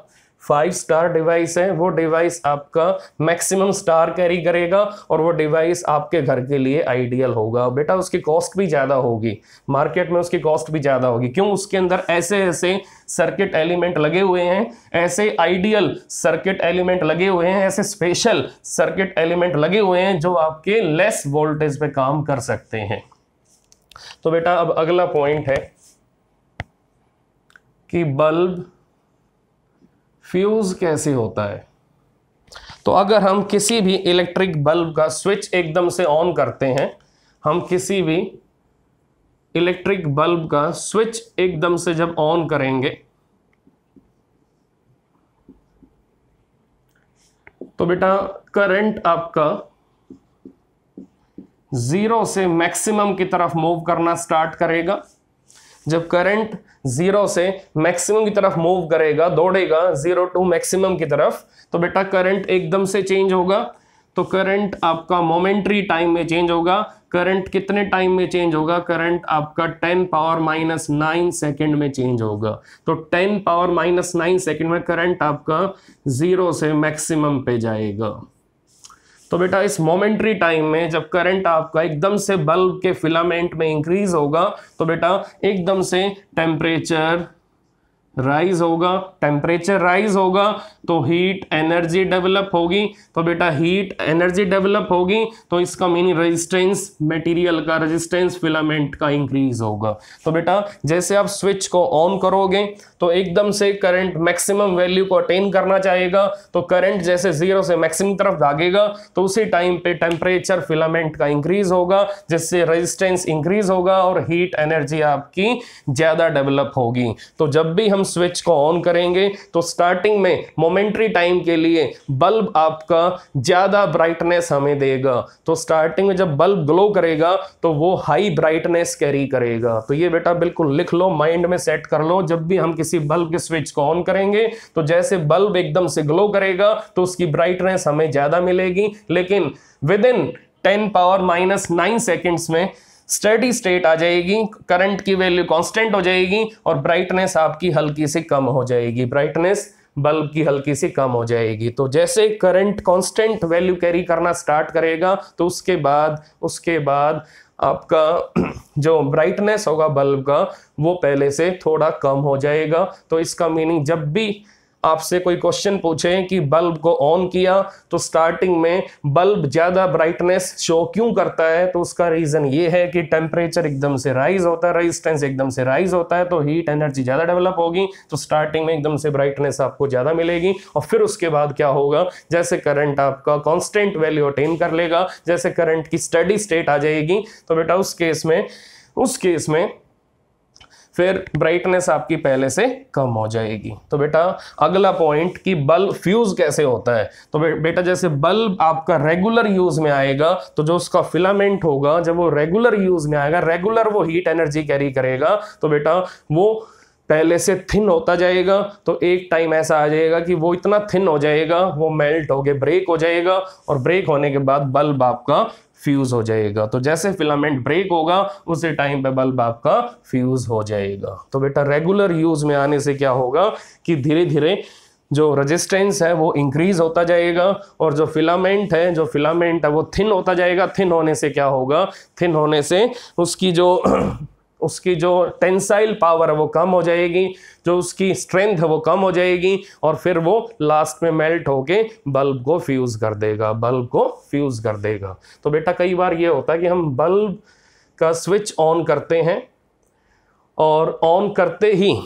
Speaker 1: फाइव स्टार डिवाइस है वो डिवाइस आपका मैक्सिमम स्टार कैरी करेगा और वो डिवाइस आपके घर के लिए आइडियल होगा बेटा उसकी कॉस्ट भी ज़्यादा होगी मार्केट में उसकी कॉस्ट भी ज़्यादा होगी क्यों उसके अंदर ऐसे ऐसे सर्किट एलिमेंट लगे हुए हैं ऐसे आइडियल सर्किट एलिमेंट लगे हुए हैं ऐसे स्पेशल सर्किट एलिमेंट लगे हुए हैं जो आपके लेस वोल्टेज पे काम कर सकते हैं तो बेटा अब अगला पॉइंट है कि बल्ब फ्यूज़ कैसे होता है तो अगर हम किसी भी इलेक्ट्रिक बल्ब का स्विच एकदम से ऑन करते हैं हम किसी भी इलेक्ट्रिक बल्ब का स्विच एकदम से जब ऑन करेंगे तो बेटा करंट आपका ज़ीरो से मैक्सिमम की तरफ मूव करना स्टार्ट करेगा जब करंट जीरो से मैक्सिमम की तरफ मूव करेगा दौड़ेगा जीरो टू मैक्सिमम की तरफ तो बेटा करंट एकदम से चेंज होगा तो करंट आपका मोमेंट्री टाइम में चेंज होगा करंट कितने टाइम में चेंज होगा करंट आपका 10 पावर माइनस नाइन सेकेंड में चेंज होगा तो 10 पावर माइनस नाइन सेकेंड में करंट आपका जीरो से मैक्सिमम पे जाएगा तो बेटा इस मोमेंट्री टाइम में जब करंट आपका एकदम से बल्ब के फिलामेंट में इंक्रीज होगा तो बेटा एकदम से टेम्परेचर राइज होगा टेम्परेचर राइज होगा तो हीट एनर्जी डेवलप होगी तो बेटा हीट एनर्जी डेवलप होगी तो इसका मीनिंग रेजिस्टेंस मटेरियल का रेजिस्टेंस फिलामेंट का इंक्रीज होगा तो बेटा जैसे आप स्विच को ऑन करोगे तो एकदम से करंट मैक्सिमम वैल्यू को अटेन करना चाहेगा तो करंट जैसे जीरो से मैक्सिमम तरफ भागेगा तो उसी टाइम पे टेम्परेचर फिलामेंट का इंक्रीज होगा जिससे रजिस्टेंस इंक्रीज होगा और हीट एनर्जी आपकी ज़्यादा डेवलप होगी तो जब भी हम हम स्विच को ऑन करेंगे तो स्टार्टिंग में मोमेंट्री टाइम के लिए बल्ब आपका ज़्यादा ब्राइटनेस हमें देगा तो स्टार्टिंग में जब बल्ब ग्लो करेगा तो वो हाई ब्राइटनेस कैरी करेगा तो ये बेटा बिल्कुल लिख लो माइंड में सेट कर लो जब भी हम किसी बल्ब के स्विच को ऑन करेंगे तो जैसे बल्ब एकदम से ग्लो करेगा तो उसकी ब्राइटनेस हमें ज़्यादा मिलेगी लेकिन within ten power minus nine seconds में स्टडी स्टेट आ जाएगी करंट की वैल्यू कांस्टेंट हो जाएगी और ब्राइटनेस आपकी हल्की सी कम हो जाएगी ब्राइटनेस बल्ब की हल्की सी कम हो जाएगी तो जैसे करंट कांस्टेंट वैल्यू कैरी करना स्टार्ट करेगा तो उसके बाद उसके बाद आपका जो ब्राइटनेस होगा बल्ब का वो पहले से थोड़ा कम हो जाएगा तो इसका मीनिंग जब भी आपसे कोई क्वेश्चन पूछे कि बल्ब को ऑन किया तो स्टार्टिंग में बल्ब ज़्यादा ब्राइटनेस शो क्यों करता है तो उसका रीज़न ये है कि टेम्परेचर एकदम से राइज होता है रेजिस्टेंस एकदम से राइज होता है तो हीट एनर्जी ज़्यादा डेवलप होगी तो स्टार्टिंग में एकदम से ब्राइटनेस आपको ज़्यादा मिलेगी और फिर उसके बाद क्या होगा जैसे करंट आपका कॉन्स्टेंट वैल्यू अटेन कर लेगा जैसे करंट की स्टडी स्टेट आ जाएगी तो बेटा उस केस में उस केस में फिर ब्राइटनेस आपकी पहले से कम हो जाएगी तो बेटा अगला पॉइंट कि बल्ब फ्यूज कैसे होता है तो बेटा जैसे बल्ब आपका रेगुलर यूज में आएगा तो जो उसका फिलामेंट होगा जब वो रेगुलर यूज में आएगा रेगुलर वो हीट एनर्जी कैरी करेगा तो बेटा वो पहले से थिन होता जाएगा तो एक टाइम ऐसा आ जाएगा कि वो इतना थिन हो जाएगा वो मेल्ट हो गए ब्रेक हो जाएगा और ब्रेक होने के बाद बल्ब आपका फ्यूज हो जाएगा तो जैसे फिलामेंट ब्रेक होगा उसी टाइम पे बल्ब आपका फ्यूज हो जाएगा तो बेटा रेगुलर यूज में आने से क्या होगा कि धीरे धीरे जो रेजिस्टेंस है वो इंक्रीज होता जाएगा और जो फिलामेंट है जो फिलामेंट है वो थिन होता जाएगा थिन होने से क्या होगा थिन होने से उसकी जो उसकी जो टेंसाइल पावर है वो कम हो जाएगी जो उसकी स्ट्रेंथ है वो कम हो जाएगी और फिर वो लास्ट में मेल्ट होके बल्ब को फ्यूज़ कर देगा बल्ब को फ्यूज़ कर देगा तो बेटा कई बार ये होता है कि हम बल्ब का स्विच ऑन करते हैं और ऑन करते ही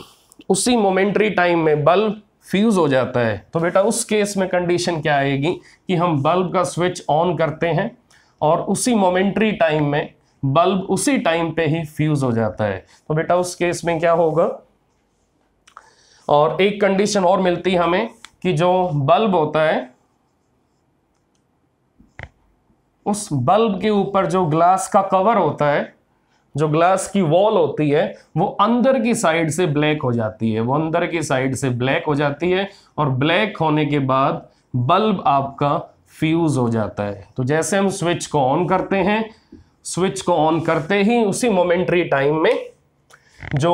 Speaker 1: उसी मोमेंट्री टाइम में बल्ब फ्यूज़ हो जाता है तो बेटा उस केस में कंडीशन क्या आएगी कि हम बल्ब का स्विच ऑन करते हैं और उसी मोमेंट्री टाइम में बल्ब उसी टाइम पे ही फ्यूज हो जाता है तो बेटा उस केस में क्या होगा और एक कंडीशन और मिलती है हमें कि जो बल्ब होता है उस बल्ब के ऊपर जो ग्लास का कवर होता है जो ग्लास की वॉल होती है वो अंदर की साइड से ब्लैक हो जाती है वो अंदर की साइड से ब्लैक हो जाती है और ब्लैक होने के बाद बल्ब आपका फ्यूज हो जाता है तो जैसे हम स्विच को ऑन करते हैं स्विच को ऑन करते ही उसी मोमेंट्री टाइम में जो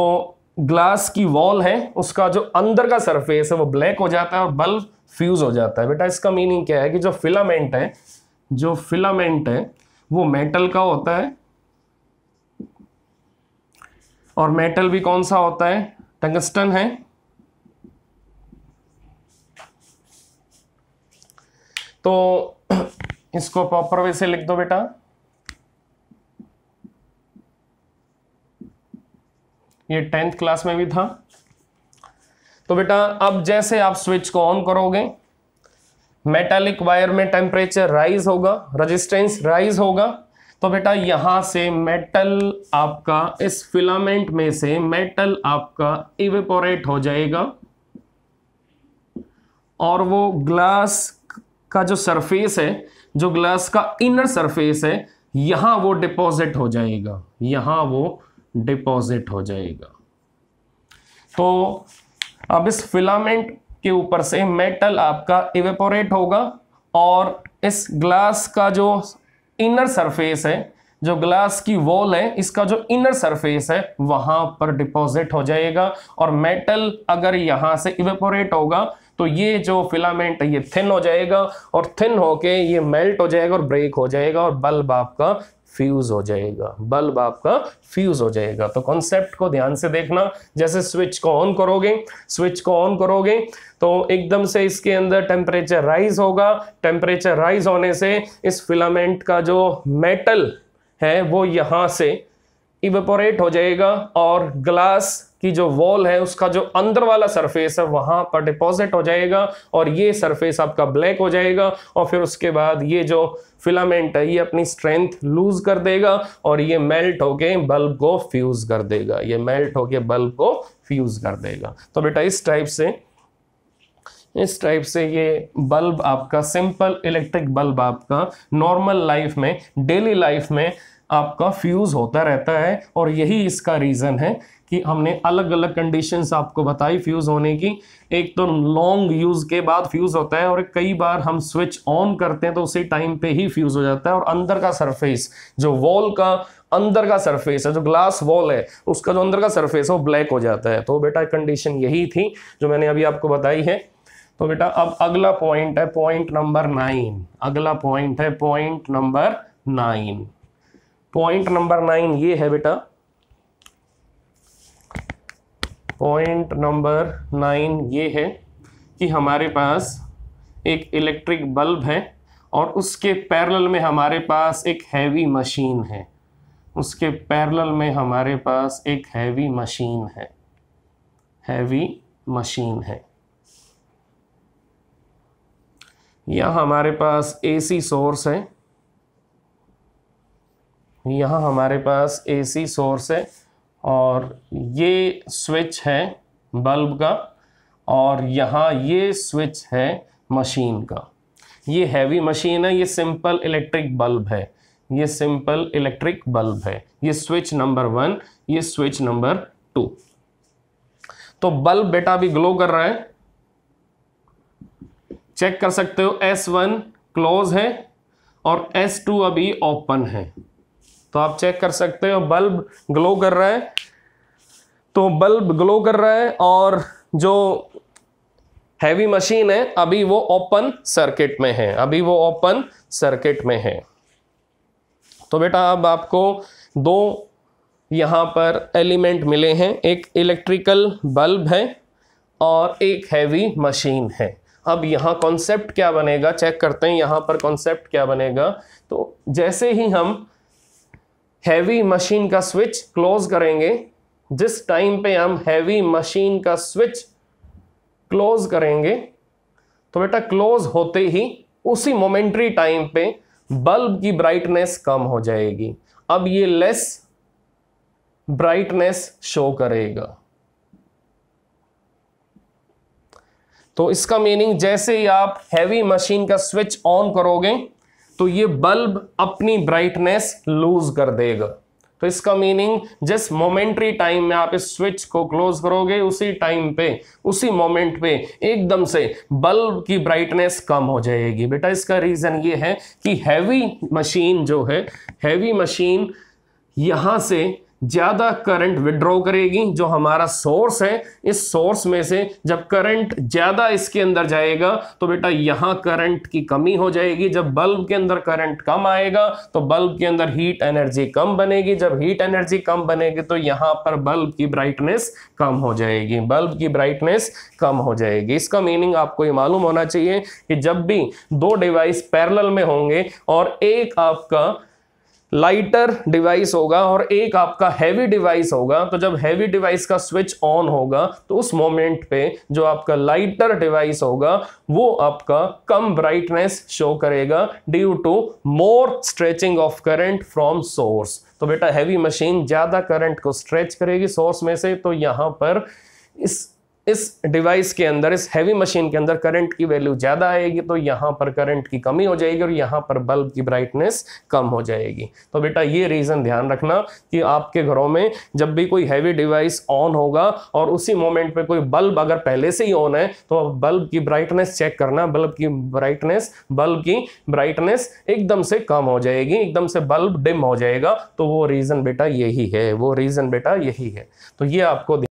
Speaker 1: ग्लास की वॉल है उसका जो अंदर का सरफेस है वो ब्लैक हो जाता है और बल्ब फ्यूज हो जाता है बेटा इसका मीनिंग क्या है कि जो फिलामेंट है जो फिलामेंट है वो मेटल का होता है और मेटल भी कौन सा होता है टंगस्टन है तो इसको प्रॉपर वे से लिख दो बेटा ये टेंथ क्लास में भी था तो बेटा अब जैसे आप स्विच को ऑन करोगे मेटालिक वायर में टेम्परेचर राइज होगा रजिस्टेंस राइज होगा तो बेटा यहां से मेटल आपका इस फिलामेंट में से मेटल आपका इवेपोरेट हो जाएगा और वो ग्लास का जो सरफेस है जो ग्लास का इनर सरफेस है यहां वो डिपॉजिट हो जाएगा यहां वो डिपॉजिट हो जाएगा तो अब इस फिलामेंट के ऊपर से मेटल आपका इवेपोरेट होगा और इस ग्लास का जो इनर सरफेस है जो ग्लास की वॉल है इसका जो इनर सरफेस है वहां पर डिपॉजिट हो जाएगा और मेटल अगर यहां से इवेपोरेट होगा तो ये जो फिलामेंट है ये थिन हो जाएगा और थिन होके ये मेल्ट हो जाएगा और ब्रेक हो जाएगा और बल्ब आपका फ्यूज हो जाएगा बल्ब आपका फ्यूज हो जाएगा तो कॉन्सेप्ट को ध्यान से देखना जैसे स्विच को ऑन करोगे स्विच को ऑन करोगे तो एकदम से इसके अंदर टेम्परेचर राइज होगा टेम्परेचर राइज होने से इस फिलामेंट का जो मेटल है वो यहाँ से इवेपोरेट हो जाएगा और ग्लास कि जो वॉल है उसका जो अंदर वाला सरफेस है वहां पर डिपॉजिट हो जाएगा और ये सरफेस आपका ब्लैक हो जाएगा और फिर उसके बाद ये जो फिलामेंट है ये अपनी स्ट्रेंथ लूज कर देगा और ये मेल्ट होके बल्ब को फ्यूज कर देगा ये मेल्ट होके बल्ब को फ्यूज कर देगा तो बेटा इस टाइप से इस टाइप से ये बल्ब आपका सिंपल इलेक्ट्रिक बल्ब आपका नॉर्मल लाइफ में डेली लाइफ में आपका फ्यूज़ होता रहता है और यही इसका रीज़न है कि हमने अलग अलग कंडीशंस आपको बताई फ्यूज़ होने की एक तो लॉन्ग यूज़ के बाद फ्यूज़ होता है और कई बार हम स्विच ऑन करते हैं तो उसी टाइम पे ही फ्यूज़ हो जाता है और अंदर का सरफेस जो वॉल का अंदर का सरफेस है जो ग्लास वॉल है उसका जो अंदर का सरफेस है वो ब्लैक हो जाता है तो बेटा कंडीशन यही थी जो मैंने अभी आपको बताई है तो बेटा अब अगला पॉइंट है पॉइंट नंबर नाइन अगला पॉइंट है point number nine point number nine ये है बेटा पॉइंट नंबर नाइन ये है कि हमारे पास एक इलेक्ट्रिक बल्ब है और उसके पैरेलल में हमारे पास एक हैवी मशीन है उसके पैरेलल में हमारे पास एक हैवी मशीन है हैवी मशीन है या हमारे पास एसी सोर्स है यहाँ हमारे पास एसी सोर्स है और ये स्विच है बल्ब का और यहाँ ये स्विच है मशीन का ये हैवी मशीन है ये सिंपल इलेक्ट्रिक बल्ब है ये सिंपल इलेक्ट्रिक बल्ब है ये स्विच नंबर वन ये स्विच नंबर टू तो बल्ब बेटा भी ग्लो कर रहा है चेक कर सकते हो S1 क्लोज है और S2 अभी ओपन है तो आप चेक कर सकते हो बल्ब ग्लो कर रहा है तो बल्ब ग्लो कर रहा है और जो हैवी मशीन है अभी वो ओपन सर्किट में है अभी वो ओपन सर्किट में है तो बेटा अब आपको दो यहाँ पर एलिमेंट मिले हैं एक इलेक्ट्रिकल बल्ब है और एक हैवी मशीन है अब यहाँ कॉन्सेप्ट क्या बनेगा चेक करते हैं यहाँ पर कॉन्सेप्ट क्या बनेगा तो जैसे ही हम हैवी मशीन का स्विच क्लोज करेंगे जिस टाइम पे हम हैवी मशीन का स्विच क्लोज करेंगे तो बेटा क्लोज होते ही उसी मोमेंट्री टाइम पे बल्ब की ब्राइटनेस कम हो जाएगी अब ये लेस ब्राइटनेस शो करेगा तो इसका मीनिंग जैसे ही आप हैवी मशीन का स्विच ऑन करोगे तो ये बल्ब अपनी ब्राइटनेस लूज कर देगा तो इसका मीनिंग जिस मोमेंट्री टाइम में आप इस स्विच को क्लोज करोगे उसी टाइम पे उसी मोमेंट पे एकदम से बल्ब की ब्राइटनेस कम हो जाएगी बेटा इसका रीज़न ये है कि हैवी मशीन जो है हैवी मशीन यहां से ज़्यादा करंट विड्रॉ करेगी जो हमारा सोर्स है इस सोर्स में से जब करंट ज़्यादा इसके अंदर जाएगा तो बेटा यहाँ करंट की कमी हो जाएगी जब बल्ब के अंदर करंट कम आएगा तो बल्ब के अंदर हीट एनर्जी कम बनेगी जब हीट एनर्जी कम बनेगी तो यहाँ पर बल्ब की ब्राइटनेस कम हो जाएगी बल्ब की ब्राइटनेस कम हो जाएगी इसका मीनिंग आपको ये मालूम होना चाहिए कि जब भी दो डिवाइस पैरल में होंगे और एक आपका लाइटर डिवाइस होगा और एक आपका हैवी डिवाइस होगा तो जब हैवी डिवाइस का स्विच ऑन होगा तो उस मोमेंट पे जो आपका लाइटर डिवाइस होगा वो आपका कम ब्राइटनेस शो करेगा due to more stretching of current from source तो बेटा हैवी मशीन ज़्यादा करंट को स्ट्रेच करेगी सोर्स में से तो यहाँ पर इस इस डिवाइस के अंदर इस हैवी मशीन के अंदर करंट की वैल्यू ज़्यादा आएगी तो यहाँ पर करंट की कमी हो जाएगी और यहाँ पर बल्ब की ब्राइटनेस कम हो जाएगी तो बेटा ये रीज़न ध्यान रखना कि आपके घरों में जब भी कोई हैवी डिवाइस ऑन होगा और उसी मोमेंट पे कोई बल्ब अगर पहले से ही ऑन है तो बल्ब की ब्राइटनेस चेक करना बल्ब की ब्राइटनेस बल्ब की ब्राइटनेस एकदम से कम हो जाएगी एकदम से बल्ब डिम हो जाएगा तो वो रीज़न बेटा यही है वो रीज़न बेटा यही है तो ये आपको